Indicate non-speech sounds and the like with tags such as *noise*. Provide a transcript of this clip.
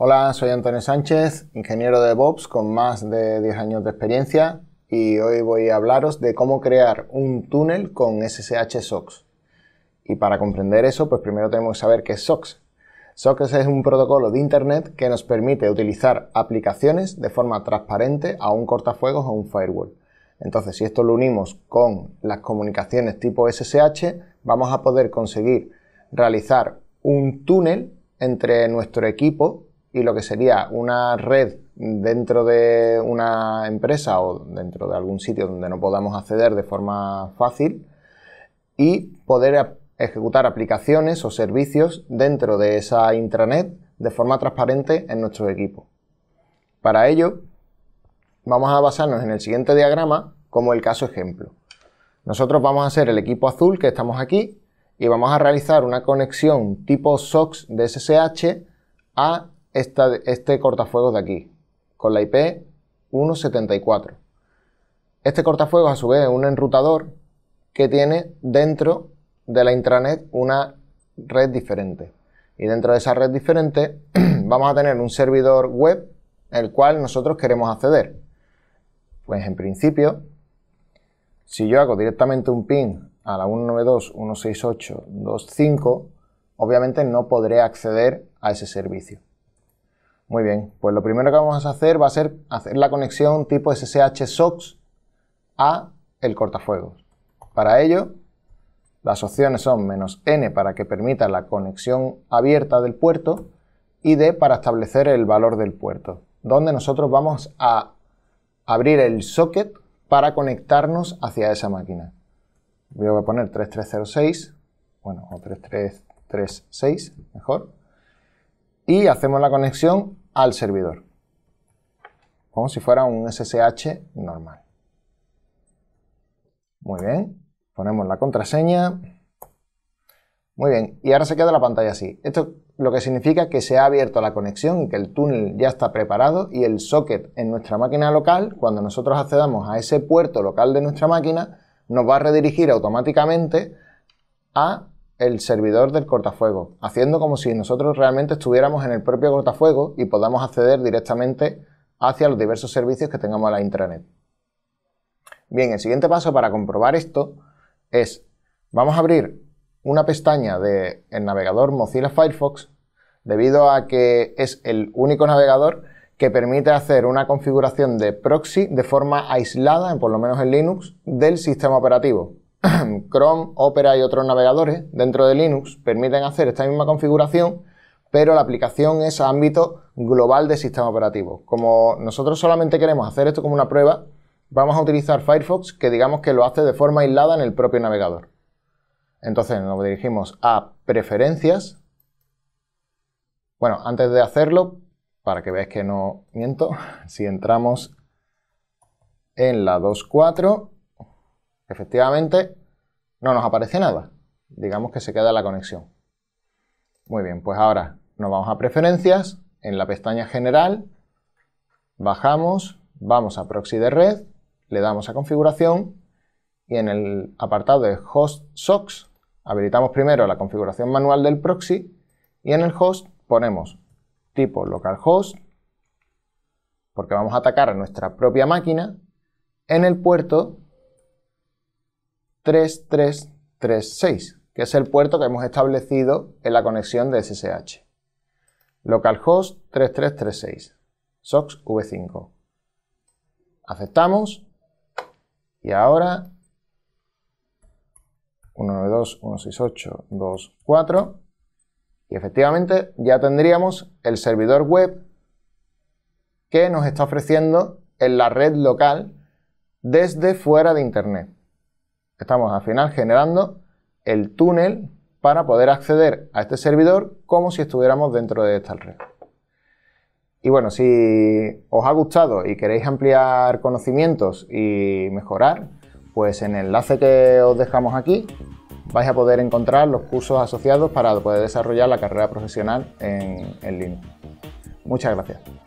Hola, soy Antonio Sánchez, ingeniero de DevOps con más de 10 años de experiencia y hoy voy a hablaros de cómo crear un túnel con SSH SOX. Y para comprender eso, pues primero tenemos que saber qué es SOX. SOX es un protocolo de Internet que nos permite utilizar aplicaciones de forma transparente a un cortafuegos o un firewall. Entonces, si esto lo unimos con las comunicaciones tipo SSH, vamos a poder conseguir realizar un túnel entre nuestro equipo y lo que sería una red dentro de una empresa o dentro de algún sitio donde no podamos acceder de forma fácil y poder ejecutar aplicaciones o servicios dentro de esa intranet de forma transparente en nuestro equipo. Para ello, vamos a basarnos en el siguiente diagrama como el caso ejemplo. Nosotros vamos a ser el equipo azul que estamos aquí y vamos a realizar una conexión tipo SOX de SSH a este cortafuegos de aquí, con la IP 174. Este cortafuegos a su vez es un enrutador que tiene dentro de la intranet una red diferente. Y dentro de esa red diferente *clears throat* vamos a tener un servidor web al cual nosotros queremos acceder. Pues en principio, si yo hago directamente un ping a la 192.168.2.5, obviamente no podré acceder a ese servicio. Muy bien, pues lo primero que vamos a hacer va a ser hacer la conexión tipo SSH SOX a el cortafuegos. Para ello, las opciones son menos "-n", para que permita la conexión abierta del puerto, y D para establecer el valor del puerto, donde nosotros vamos a abrir el socket para conectarnos hacia esa máquina. voy a poner 3306, bueno, o 3336, mejor, y hacemos la conexión al servidor, como si fuera un SSH normal. Muy bien, ponemos la contraseña. Muy bien, y ahora se queda la pantalla así. Esto lo que significa que se ha abierto la conexión y que el túnel ya está preparado y el socket en nuestra máquina local, cuando nosotros accedamos a ese puerto local de nuestra máquina, nos va a redirigir automáticamente a el servidor del cortafuego, haciendo como si nosotros realmente estuviéramos en el propio cortafuego y podamos acceder directamente hacia los diversos servicios que tengamos a la intranet. Bien, el siguiente paso para comprobar esto es, vamos a abrir una pestaña del navegador Mozilla Firefox, debido a que es el único navegador que permite hacer una configuración de proxy de forma aislada, por lo menos en Linux, del sistema operativo. *clears throat* Chrome, Opera y otros navegadores dentro de Linux permiten hacer esta misma configuración, pero la aplicación es a ámbito global de sistema operativo. Como nosotros solamente queremos hacer esto como una prueba, vamos a utilizar Firefox, que digamos que lo hace de forma aislada en el propio navegador. Entonces nos dirigimos a Preferencias. Bueno, antes de hacerlo, para que veáis que no miento, *laughs* si entramos en la 2.4 Efectivamente, no nos aparece nada. Digamos que se queda la conexión. Muy bien, pues ahora nos vamos a preferencias, en la pestaña general, bajamos, vamos a proxy de red, le damos a configuración y en el apartado de host socks habilitamos primero la configuración manual del proxy y en el host ponemos tipo localhost porque vamos a atacar a nuestra propia máquina en el puerto 3336, que es el puerto que hemos establecido en la conexión de SSH. Localhost 3336, SOX V5. Aceptamos. Y ahora 192.168.2.4 y efectivamente ya tendríamos el servidor web que nos está ofreciendo en la red local desde fuera de Internet. Estamos al final generando el túnel para poder acceder a este servidor como si estuviéramos dentro de esta red. Y bueno, si os ha gustado y queréis ampliar conocimientos y mejorar, pues en el enlace que os dejamos aquí vais a poder encontrar los cursos asociados para poder desarrollar la carrera profesional en, Linux. Muchas gracias.